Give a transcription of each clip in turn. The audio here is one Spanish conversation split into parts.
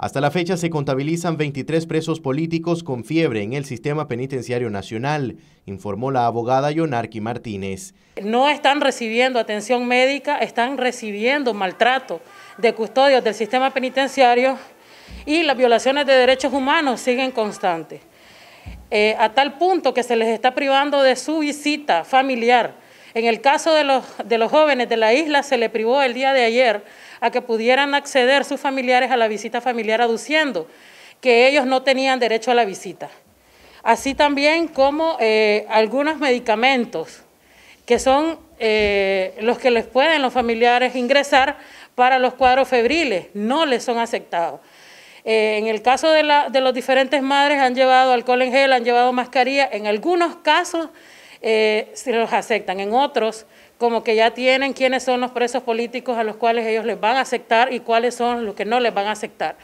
Hasta la fecha se contabilizan 23 presos políticos con fiebre en el sistema penitenciario nacional, informó la abogada Yonarki Martínez. No están recibiendo atención médica, están recibiendo maltrato de custodios del sistema penitenciario y las violaciones de derechos humanos siguen constantes. Eh, a tal punto que se les está privando de su visita familiar en el caso de los, jóvenes de la isla, se le privó el día de ayer a que pudieran acceder sus familiares a la visita familiar aduciendo que ellos no tenían derecho a la visita. Así también como eh, algunos medicamentos que son eh, los que les pueden los familiares ingresar para los cuadros febriles, no les son aceptados. Eh, en el caso de, de los diferentes madres han llevado alcohol en gel, han llevado mascarilla, en algunos casos eh, si los aceptan. En otros, como que ya tienen quiénes son los presos políticos a los cuales ellos les van a aceptar y cuáles son los que no les van a aceptar.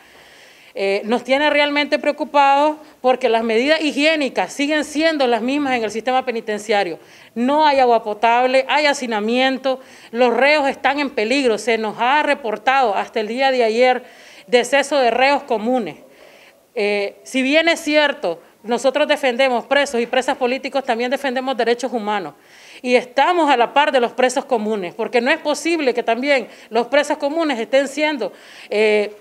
Eh, nos tiene realmente preocupados porque las medidas higiénicas siguen siendo las mismas en el sistema penitenciario. No hay agua potable, hay hacinamiento, los reos están en peligro. Se nos ha reportado hasta el día de ayer deceso de reos comunes. Eh, si bien es cierto nosotros defendemos presos y presas políticos, también defendemos derechos humanos. Y estamos a la par de los presos comunes, porque no es posible que también los presos comunes estén siendo... Eh,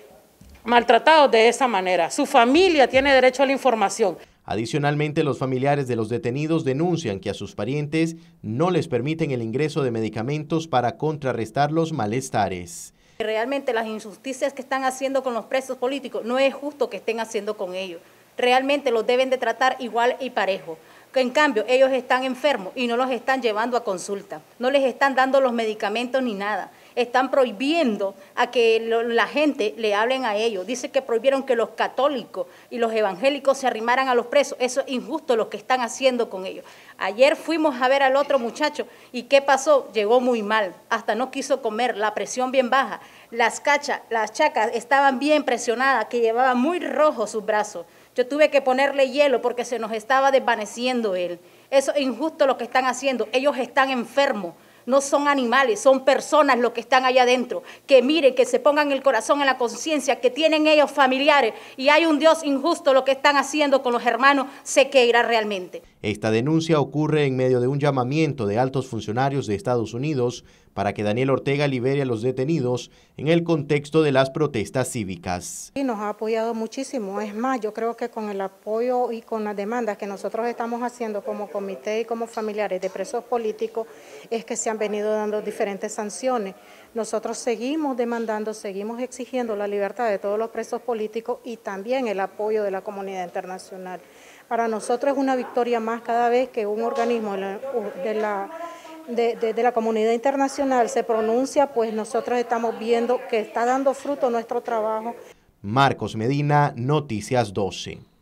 maltratados de esa manera. Su familia tiene derecho a la información. Adicionalmente, los familiares de los detenidos denuncian que a sus parientes no les permiten el ingreso de medicamentos para contrarrestar los malestares. Realmente las injusticias que están haciendo con los presos políticos no es justo que estén haciendo con ellos realmente los deben de tratar igual y parejo. En cambio, ellos están enfermos y no los están llevando a consulta, no les están dando los medicamentos ni nada están prohibiendo a que la gente le hablen a ellos. Dice que prohibieron que los católicos y los evangélicos se arrimaran a los presos. Eso es injusto lo que están haciendo con ellos. Ayer fuimos a ver al otro muchacho y ¿qué pasó? Llegó muy mal, hasta no quiso comer, la presión bien baja. Las cachas, las chacas estaban bien presionadas, que llevaba muy rojo sus brazos. Yo tuve que ponerle hielo porque se nos estaba desvaneciendo él. Eso es injusto lo que están haciendo. Ellos están enfermos no son animales, son personas lo que están allá adentro, que miren, que se pongan el corazón en la conciencia, que tienen ellos familiares y hay un Dios injusto lo que están haciendo con los hermanos irá realmente. Esta denuncia ocurre en medio de un llamamiento de altos funcionarios de Estados Unidos para que Daniel Ortega libere a los detenidos en el contexto de las protestas cívicas. Y nos ha apoyado muchísimo, es más, yo creo que con el apoyo y con las demandas que nosotros estamos haciendo como comité y como familiares de presos políticos es que se han venido dando diferentes sanciones. Nosotros seguimos demandando, seguimos exigiendo la libertad de todos los presos políticos y también el apoyo de la comunidad internacional. Para nosotros es una victoria más cada vez que un organismo de la de, la comunidad internacional se pronuncia, pues nosotros estamos viendo que está dando fruto nuestro trabajo. Marcos Medina, Noticias 12.